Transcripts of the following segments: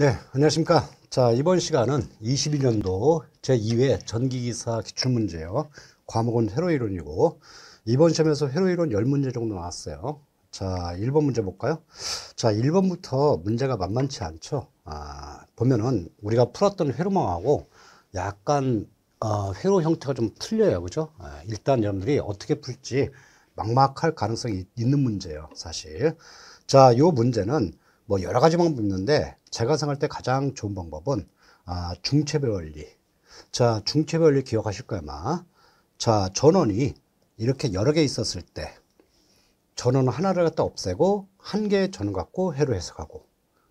네, 안녕하십니까. 자, 이번 시간은 21년도 제2회 전기기사 기출문제요. 과목은 회로이론이고, 이번 시험에서 회로이론 10문제 정도 나왔어요. 자, 1번 문제 볼까요? 자, 1번부터 문제가 만만치 않죠. 아, 보면은 우리가 풀었던 회로망하고 약간 어, 회로 형태가 좀 틀려요. 그죠? 아, 일단 여러분들이 어떻게 풀지 막막할 가능성이 있는 문제예요. 사실. 자, 요 문제는 뭐 여러 가지 방법이 있는데 제가 생각할 때 가장 좋은 방법은 아, 중체별 원리. 자, 중체별 원리 기억하실 거예요, 아마. 자, 전원이 이렇게 여러 개 있었을 때 전원 하나를 갖다 없애고 한 개의 전원 갖고 해로 해석하고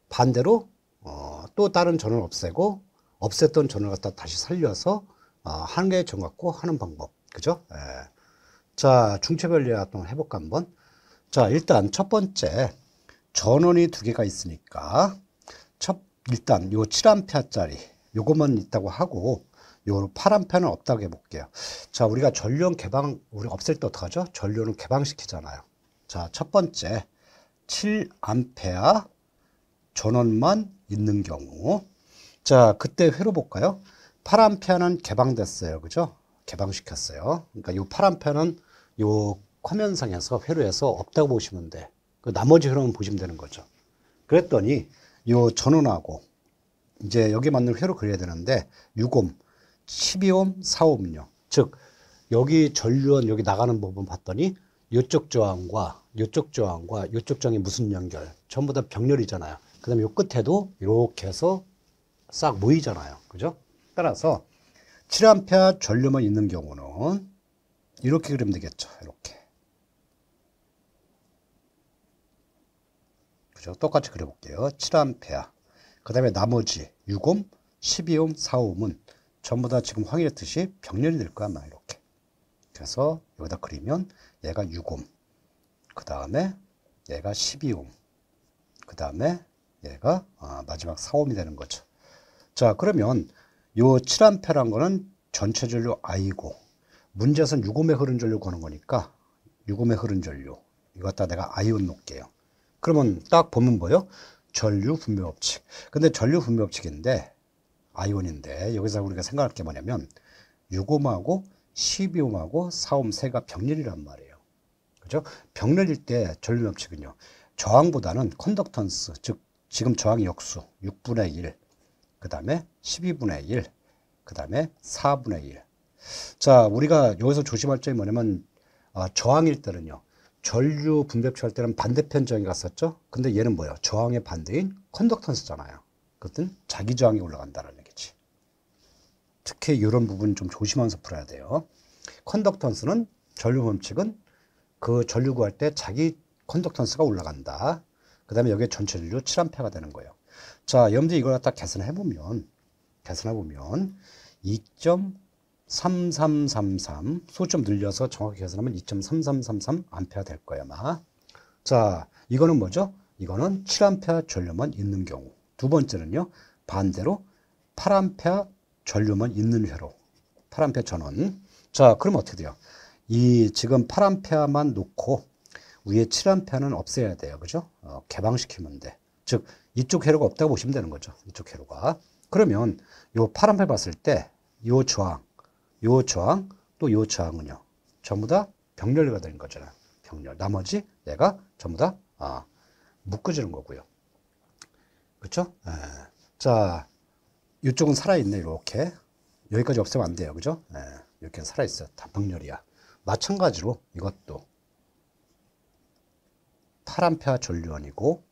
반대로 어, 또 다른 전원 없애고 없앴던 전원 갖다 다시 살려서 어, 한 개의 전원 갖고 하는 방법. 그죠? 예. 자, 중체별 리약 한번 해볼까 한번. 자, 일단 첫 번째 전원이 두 개가 있으니까 첫 일단 요 7A짜리 요것만 있다고 하고 요 파란 편는 없다고 해볼게요. 자, 우리가 전륜 개방, 우리 없앨 때 어떡하죠? 전륜을 개방시키잖아요. 자, 첫 번째, 7A 전원만 있는 경우. 자, 그때 회로 볼까요? 파란 편은 개방됐어요. 그죠? 개방시켰어요. 그러니까 요 파란 편은 요 화면상에서 회로에서 없다고 보시면 돼. 그 나머지 혈로만 보시면 되는 거죠. 그랬더니 요 전원하고 이제 여기 맞는 회로 그려야 되는데 6옴, 12옴, 4옴요. 즉 여기 전류원 여기 나가는 부분 봤더니 요쪽 저항과 요쪽 저항과 요쪽 저항이 무슨 연결? 전부 다 병렬이잖아요. 그다음에 요 끝에도 이렇게 해서 싹 모이잖아요. 그죠? 따라서 7A 전류만 있는 경우는 이렇게 그리면 되겠죠. 이렇게. 그죠? 똑같이 그려볼게요. 7A. 그 다음에 나머지 6옴, 12옴, 4옴은 전부 다 지금 확인했듯이 병렬이 될 거야, 아마 이렇게. 그래서 여기다 그리면 얘가 6옴, 그 다음에 얘가 12옴, 그 다음에 얘가 아, 마지막 4옴이 되는 거죠. 자, 그러면 요 7암페란 거는 전체 전류 I고 문제에서는 6옴의 흐른 전류 거는 거니까 6옴의 흐른 전류 이거 갖다 내가 I온 놓을게요. 그러면 딱 보면 뭐예요? 전류 분배 법칙. 근데 전류 분배 법칙인데 아이온인데 여기서 우리가 생각할 게 뭐냐면 6옴하고 12옴하고 4옴 세가 병렬이란 말이에요. 그죠? 병렬일 때 전류 법칙은요. 저항보다는 컨덕턴스, 즉 지금 저항 역수 6분의 1, 그 다음에 12분의 1, 그 다음에 4분의 1. 자, 우리가 여기서 조심할 점이 뭐냐면 어, 저항일 때는요. 전류 분배표 할 때는 반대편 저항이 갔었죠. 근데 얘는 뭐예요? 저항의 반대인 컨덕턴스잖아요. 그것은 자기 저항이 올라간다는 얘기지. 특히 이런 부분 좀 조심하면서 풀어야 돼요. 컨덕턴스는 전류 범칙은 그 전류 구할 때 자기 컨덕턴스가 올라간다. 그 다음에 여기에 전체 전류 7A가 되는 거예요. 자, 염두에 이걸 갖다 계산해 보면 계산해 보면 2. 3333 소점 늘려서 정확히 계산하면 2.3333 암페어 될 거예요 아마 자 이거는 뭐죠? 이거는 7암페어 전류만 있는 경우 두 번째는요 반대로 8암페어 전류만 있는 회로 8암페어 전원 자 그럼 어떻게 돼요? 이 지금 8암페어만 놓고 위에 7암페어는 없애야 돼요 그죠? 어, 개방시키면 돼즉 이쪽 회로가 없다고 보시면 되는 거죠 이쪽 회로가 그러면 요 8암페어 봤을 때요 저항 요 저항, 또 요 저항은요. 전부 다 병렬가 되는 거잖아. 병렬. 나머지 얘가 전부 다 아, 묶어지는 거고요. 그렇 에. 예. 자, 이쪽은 살아있네. 이렇게. 여기까지 없애면 안 돼요. 그죠? 에. 예. 이렇게 살아있어. 다 병렬이야. 마찬가지로 이것도 파란파 전류원이고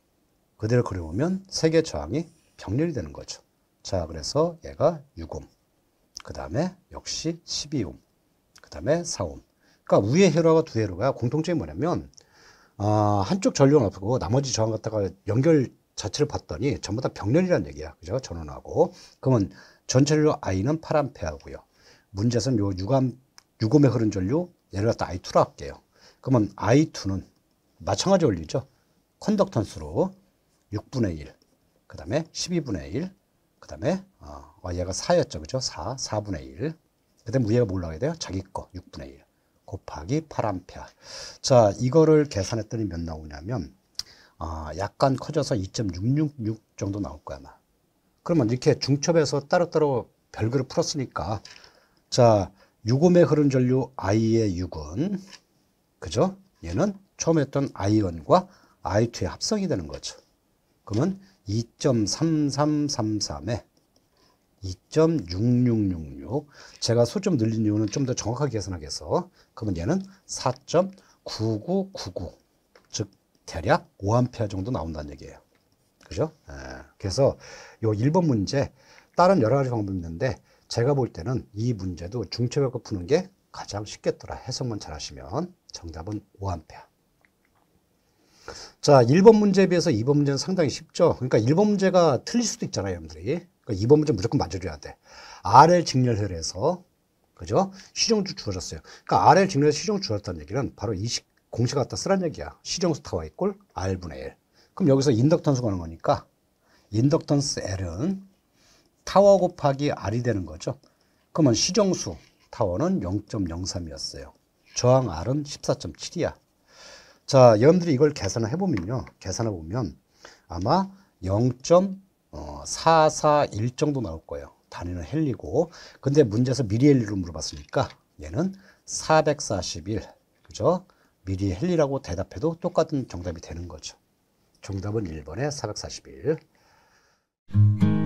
그대로 그려보면 세계 저항이 병렬이 되는 거죠. 자, 그래서 얘가 유금. 그 다음에 역시 12옴, 그 다음에 4옴. 그러니까 위의 회로와 두 회로가 공통점이 뭐냐면 어, 한쪽 전류는 없고 나머지 저항 갖다가 연결 자체를 봤더니 전부 다병렬이라는 얘기야. 그죠? 전원하고. 그러면 전체료 I는 8A고요. 문제선 에요 6암, 6옴에 흐른 전류 예를 갖다 I2로 할게요. 그러면 I2는 마찬가지 원리죠. 컨덕턴스로 6분의 1, 그 다음에 12분의 1, 그 다음에 어, 얘가 4였죠. 그죠? 4, 4분의 1. 그 다음에 위에가 몰라야 돼요? 자기 거 6분의 1 곱하기 8A. 자, 이거를 계산했더니 몇 나오냐면 아, 약간 커져서 2.666 정도 나올 거야, 아마. 그러면 이렇게 중첩에서 따로따로 별그를 풀었으니까 자, 6옴의 흐른 전류 I의 6은 그죠? 얘는 처음 했던 I1과 I2의 합성이 되는 거죠. 그러면 2.3333에 2.6666 제가 수좀 늘린 이유는 좀 더 정확하게 계산하겠어 그러면 얘는 4.9999 즉 대략 5암페어 정도 나온다는 얘기예요 그죠? 에, 예. 그래서 요 1번 문제 다른 여러 가지 방법이 있는데 제가 볼 때는 이 문제도 중체벽을 푸는 게 가장 쉽겠더라 해석만 잘하시면 정답은 5암페어 자, 1번 문제에 비해서 2번 문제는 상당히 쉽죠. 그러니까 1번 문제가 틀릴 수도 있잖아요, 여러분들이. 그러니까 2번 문제 무조건 맞춰줘야 돼. RL 직렬혈에서, 그죠? 시정주 주어졌어요. 그러니까 RL 직렬 시정주 주어졌다는 얘기는 바로 이 식, 공식 갖다 쓰란 얘기야. 시정수 타와 이꼴 R분의 L. 그럼 여기서 인덕턴스 가는 거니까, 인덕턴스 L은 타워 곱하기 R이 되는 거죠. 그러면 시정수 타워는 0.03이었어요. 저항 R은 14.7이야. 자, 여러분들이 이걸 계산을 해보면요. 계산을 보면 아마 0.441 정도 나올 거예요. 단위는 헬리고 근데 문제에서 미리헬리로 물어봤으니까 얘는 441. 그죠? 미리헬리라고 대답해도 똑같은 정답이 되는 거죠. 정답은 1번에 441.